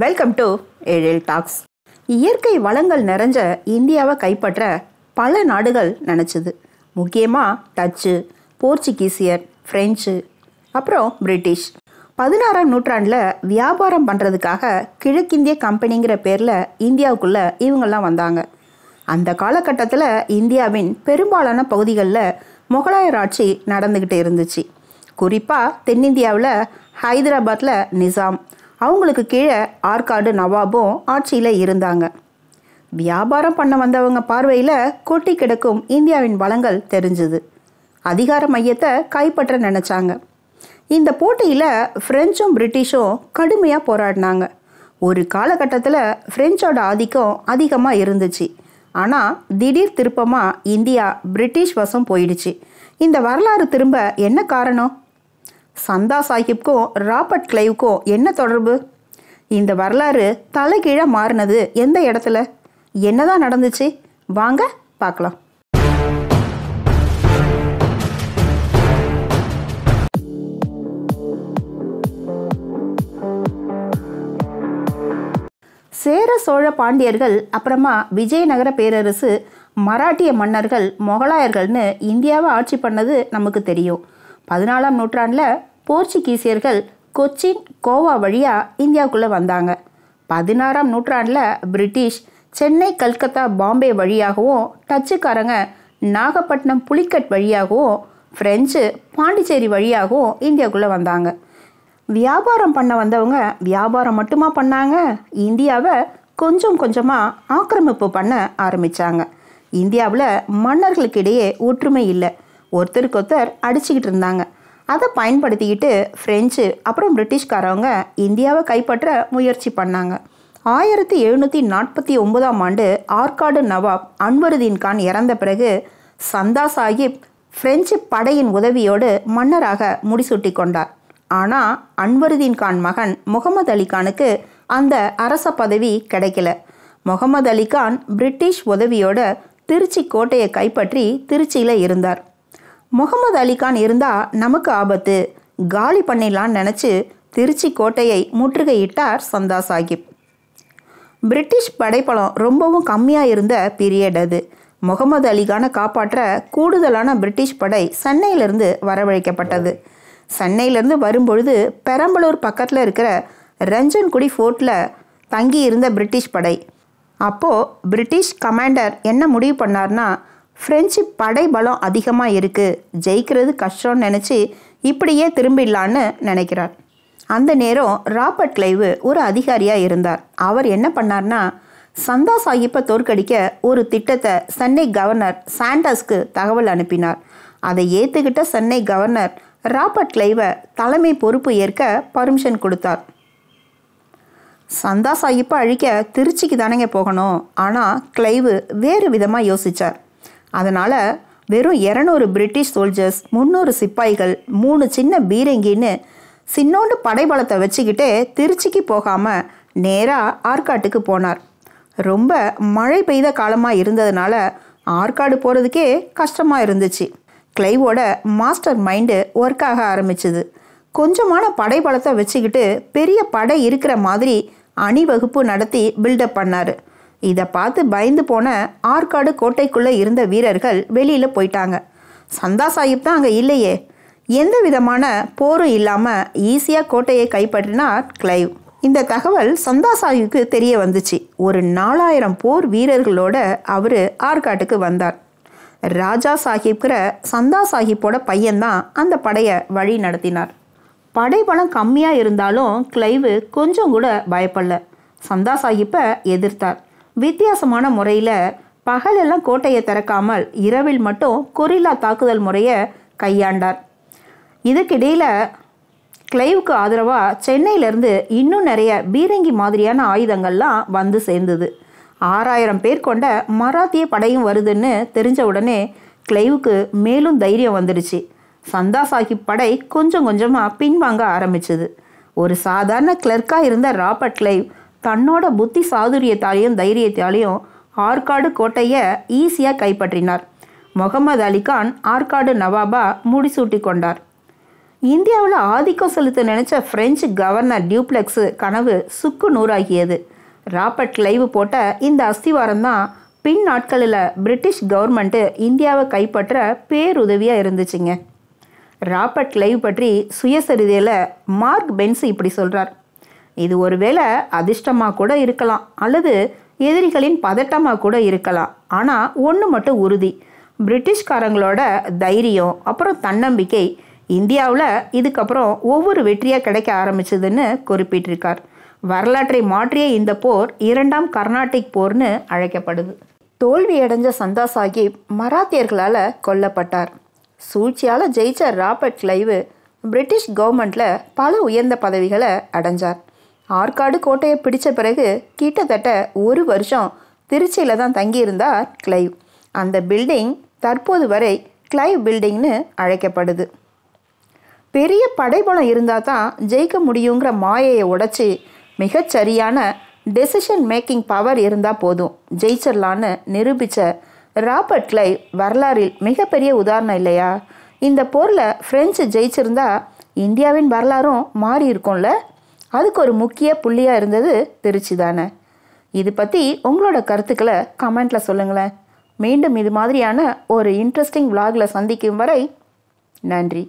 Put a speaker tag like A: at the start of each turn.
A: welcome to ஏழில் tax இயற்கை வளங்கள் நிறைஞ்ச இந்தியாவை கைப்பற்ற பல நாடுகள் நினச்சிது முக்கியமாக டச்சு போர்ச்சுகீசியர் ஃப்ரெஞ்சு அப்புறம் பிரிட்டிஷ் பதினாறாம் நூற்றாண்டில் வியாபாரம் பண்ணுறதுக்காக கிழக்கிந்திய கம்பெனிங்கிற பேரில் இந்தியாவுக்குள்ளே இவங்கெல்லாம் வந்தாங்க அந்த காலகட்டத்தில் இந்தியாவின் பெரும்பாலான பகுதிகளில் முகலாயர் ஆட்சி நடந்துக்கிட்டு இருந்துச்சு குறிப்பாக தென்னிந்தியாவில் ஹைதராபாத்தில் நிசாம் அவங்களுக்கு கீழே ஆற்காடு நவாபும் ஆட்சியில் இருந்தாங்க வியாபாரம் பண்ண வந்தவங்க பார்வையில் கொட்டி கிடக்கும் இந்தியாவின் வளங்கள் தெரிஞ்சுது அதிகார மையத்தை கைப்பற்ற நினச்சாங்க இந்த போட்டியில் ஃப்ரெஞ்சும் பிரிட்டிஷும் கடுமையாக போராடினாங்க ஒரு காலகட்டத்தில் ஃப்ரெஞ்சோட ஆதிக்கம் அதிகமாக இருந்துச்சு ஆனால் திடீர் திருப்பமாக இந்தியா பிரிட்டிஷ் வசம் போயிடுச்சு இந்த வரலாறு திரும்ப என்ன காரணம் சந்தா சாஹிப்க்கும் ராபர்ட் கிளைவுக்கும் என்ன தொடர்பு இந்த வரலாறு தலைகீழாக மாறினது எந்த இடத்துல என்னதான் நடந்துச்சு வாங்க பார்க்கலாம் சேர சோழ பாண்டியர்கள் அப்புறமா விஜயநகர பேரரசு மராட்டிய மன்னர்கள் மொகலாயர்கள்னு இந்தியாவை ஆட்சி பண்ணது நமக்கு தெரியும் பதினாலாம் நூற்றாண்டில் போர்ச்சுகீசியர்கள் கொச்சின் கோவா வழியாக இந்தியாவுக்குள்ளே வந்தாங்க பதினாறாம் நூற்றாண்டில் பிரிட்டிஷ் சென்னை கல்கத்தா பாம்பே வழியாகவும் டச்சுக்காரங்க நாகப்பட்டினம் புலிக்கட் வழியாகவும் ஃப்ரெஞ்சு பாண்டிச்சேரி வழியாகவும் இந்தியாவுக்குள்ளே வந்தாங்க வியாபாரம் பண்ண வந்தவங்க வியாபாரம் மட்டுமா பண்ணாங்க இந்தியாவை கொஞ்சம் கொஞ்சமாக ஆக்கிரமிப்பு பண்ண ஆரம்பித்தாங்க இந்தியாவில் மன்னர்களுக்கிடையே ஒற்றுமை இல்லை ஒருத்தருக்கொருத்தர் அடிச்சுக்கிட்டு இருந்தாங்க அதை பயன்படுத்திக்கிட்டு ஃப்ரெஞ்சு அப்புறம் பிரிட்டிஷ்காரவங்க இந்தியாவை கைப்பற்ற முயற்சி பண்ணாங்க ஆயிரத்தி எழுநூற்றி நாற்பத்தி ஒன்பதாம் ஆண்டு ஆற்காடு நவாப் அன்வருதீன் கான் இறந்த பிறகு சந்தா சாஹிப் பிரெஞ்சு படையின் உதவியோடு மன்னராக முடிசூட்டி கொண்டார் ஆனால் அன்வருதீன் கான் மகன் முகமது அலி கானுக்கு அந்த அரச பதவி கிடைக்கல முகமது அலி கான் பிரிட்டிஷ் உதவியோட திருச்சி கோட்டையை கைப்பற்றி திருச்சியில் இருந்தார் முகமது அலிகான் இருந்தால் நமக்கு ஆபத்து காலி பண்ணிடலான்னு நினச்சி திருச்சி கோட்டையை முற்றுகையிட்டார் சந்தா சாஹிப் பிரிட்டிஷ் படைப்பலம் ரொம்பவும் கம்மியாக இருந்த பீரியட் அது முகமது அலிகான காப்பாற்ற கூடுதலான பிரிட்டிஷ் படை சென்னையிலிருந்து வரவழைக்கப்பட்டது சென்னையிலேருந்து வரும்பொழுது பெரம்பலூர் பக்கத்தில் இருக்கிற ரஞ்சன்குடி ஃபோர்ட்டில் தங்கியிருந்த பிரிட்டிஷ் படை அப்போது பிரிட்டிஷ் கமாண்டர் என்ன முடிவு பண்ணார்னா ஃப்ரெஞ்சு படை பலம் அதிகமாக இருக்குது ஜெயிக்கிறது கஷ்டம்னு நினச்சி இப்படியே திரும்பிடலான்னு நினைக்கிறார் அந்த நேரம் ராபர்ட் கிளைவு ஒரு அதிகாரியாக இருந்தார் அவர் என்ன பண்ணார்னா சந்தா சாஹிப்பை தோற்கடிக்க ஒரு திட்டத்தை சென்னை கவர்னர் சாண்டாஸ்க்கு தகவல் அனுப்பினார் அதை ஏற்றுக்கிட்ட சென்னை கவர்னர் ராபர்ட் கிளைவை தலைமை பொறுப்பு ஏற்க பர்மிஷன் கொடுத்தார் சந்தா சாஹிப்பை அழிக்க திருச்சிக்கு தானேங்க போகணும் ஆனால் கிளைவு வேறு விதமாக யோசித்தார் அதனால் வெறும் இரநூறு பிரிட்டிஷ் சோல்ஜர்ஸ் முந்நூறு சிப்பாய்கள் மூணு சின்ன பீரங்கின்னு சின்னோண்டு படைபலத்தை வச்சுக்கிட்டே திருச்சிக்கு போகாமல் நேராக ஆற்காட்டுக்கு போனார் ரொம்ப மழை பெய்த காலமாக இருந்ததுனால ஆற்காடு போகிறதுக்கே கஷ்டமாக இருந்துச்சு கிளைவோட மாஸ்டர் மைண்டு ஒர்க் ஆக ஆரம்பிச்சுது கொஞ்சமான படைபலத்தை வச்சுக்கிட்டு பெரிய படை இருக்கிற மாதிரி அணிவகுப்பு நடத்தி பில்டப் பண்ணார் இதை பார்த்து பயந்து போன ஆற்காடு கோட்டைக்குள்ளே இருந்த வீரர்கள் வெளியில் போயிட்டாங்க சந்தா சாஹிப் தான் அங்கே இல்லையே எந்த விதமான போரும் இல்லாமல் ஈஸியாக கோட்டையை கைப்பற்றினார் கிளைவ் இந்த தகவல் சந்தா சாஹிப்க்கு தெரிய வந்துச்சு ஒரு நாலாயிரம் போர் வீரர்களோட அவர் ஆற்காட்டுக்கு வந்தார் ராஜா சாஹிப்கிற சந்தா சாஹிப்போட பையன்தான் அந்த படையை வழி நடத்தினார் படைபலம் கம்மியாக இருந்தாலும் கிளைவு கொஞ்சம் கூட பயப்படல சந்தா சாஹிப்பை எதிர்த்தார் வித்தியாசமான முறையில் பகலெல்லாம் கோட்டையை திறக்காமல் இரவில் மட்டும் கொரில்லா தாக்குதல் முறையை கையாண்டார் இதுக்கிடையில் கிளைவுக்கு ஆதரவாக சென்னையிலேருந்து இன்னும் நிறைய பீரங்கி மாதிரியான ஆயுதங்கள்லாம் வந்து சேர்ந்தது ஆறாயிரம் பேர் கொண்ட மராத்திய படையும் வருதுன்னு தெரிஞ்ச உடனே கிளைவுக்கு மேலும் தைரியம் வந்துடுச்சு சந்தா சாஹிப் படை கொஞ்சம் கொஞ்சமாக பின்வாங்க ஆரம்பிச்சது ஒரு சாதாரண கிளர்க்காக இருந்த ராபர்ட் கிளைவ் தன்னோட புத்தி சாதுரியத்தாலையும் தைரியத்தாலையும் ஆற்காடு கோட்டையை ஈஸியாக கைப்பற்றினார் முகமது அலிகான் ஆற்காடு நவாபா முடிசூட்டி கொண்டார் இந்தியாவில் ஆதிக்கம் செலுத்த நினைச்ச பிரெஞ்சு கவர்னர் டியூப்ளெக்ஸு கனவு சுக்கு நூறாகியது ராபர்ட் லைவ் போட்ட இந்த அஸ்திவாரம் தான் பின் நாட்களில் பிரிட்டிஷ் கவர்மெண்ட்டு இந்தியாவை கைப்பற்ற பேருதவியாக இருந்துச்சுங்க ராபர்ட் லைவ் பற்றி சுயசரிதையில் மார்க் பென்ஸ் இப்படி சொல்கிறார் இது ஒருவேளை அதிர்ஷ்டமாக கூட இருக்கலாம் அல்லது எதிரிகளின் பதட்டமாக கூட இருக்கலாம் ஆனால் ஒன்று மட்டும் உறுதி பிரிட்டிஷ்காரங்களோட தைரியம் அப்புறம் தன்னம்பிக்கை இந்தியாவில் இதுக்கப்புறம் ஒவ்வொரு வெற்றியாக கிடைக்க ஆரம்பிச்சதுன்னு குறிப்பிட்டிருக்கார் வரலாற்றை மாற்றிய இந்த போர் இரண்டாம் கர்நாடிக் போர்னு அழைக்கப்படுது தோல்வியடைஞ்ச சந்தா சாஹிப் மராத்தியர்களால் கொல்லப்பட்டார் சூழ்ச்சியால் ஜெயிச்ச ராபர்ட் கிளைவு பிரிட்டிஷ் கவர்மெண்ட்டில் பல உயர்ந்த பதவிகளை அடைஞ்சார் ஆற்காடு கோட்டையை பிடித்த பிறகு கிட்டத்தட்ட ஒரு வருஷம் திருச்சியில் தான் தங்கியிருந்தார் கிளைவ் அந்த பில்டிங் தற்போது வரை கிளைவ் பில்டிங்னு அழைக்கப்படுது பெரிய படைபலம் இருந்தால் தான் ஜெயிக்க முடியுங்கிற மாயையை உடைச்சி மிகச்சரியான டெசிஷன் மேக்கிங் பவர் இருந்தால் போதும் ஜெயிச்சிடலான்னு நிரூபித்த ராபர்ட் கிளைவ் வரலாறில் மிகப்பெரிய உதாரணம் இல்லையா இந்த போரில் ஃப்ரெஞ்சு ஜெயிச்சிருந்தா இந்தியாவின் வரலாறும் மாறி இருக்கும்ல அதுக்கு ஒரு முக்கிய புள்ளியாக இருந்தது திருச்சி தானே இது பற்றி உங்களோட கருத்துக்களை கமெண்டில் சொல்லுங்களேன் மீண்டும் இது மாதிரியான ஒரு இன்ட்ரெஸ்டிங் விலாகில் சந்திக்கும் வரை நன்றி